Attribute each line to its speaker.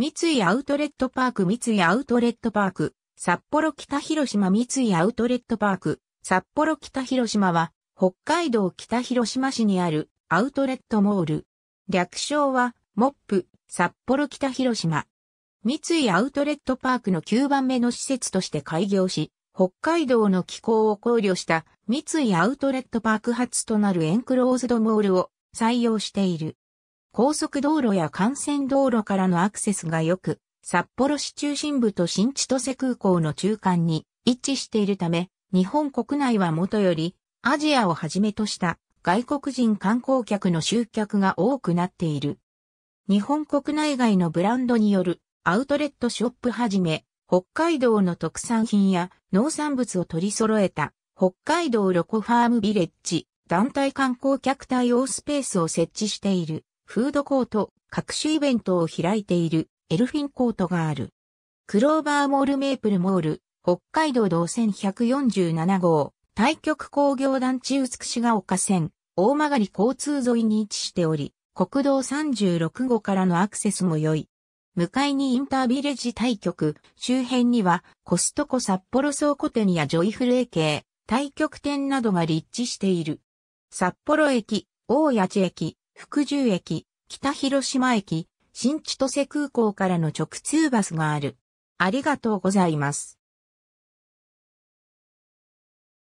Speaker 1: 三井アウトレットパーク三井アウトレットパーク、札幌北広島三井アウトレットパーク、札幌北広島は、北海道北広島市にあるアウトレットモール。略称は、モップ、札幌北広島。三井アウトレットパークの9番目の施設として開業し、北海道の気候を考慮した三井アウトレットパーク発となるエンクローズドモールを採用している。高速道路や幹線道路からのアクセスが良く、札幌市中心部と新千歳空港の中間に一致しているため、日本国内はもとより、アジアをはじめとした外国人観光客の集客が多くなっている。日本国内外のブランドによるアウトレットショップはじめ、北海道の特産品や農産物を取り揃えた北海道ロコファームビレッジ団体観光客対応スペースを設置している。フードコート、各種イベントを開いているエルフィンコートがある。クローバーモールメープルモール、北海道道線147号、対極工業団地美しが丘線、大曲交通沿いに位置しており、国道36号からのアクセスも良い。向かいにインタービレッジ対局、周辺にはコストコ札幌倉庫店やジョイフルエ系、対局店などが立地している。札幌駅、大谷地駅、福住駅、北広島駅、新千歳空港からの直通バスがある。ありがとうございます。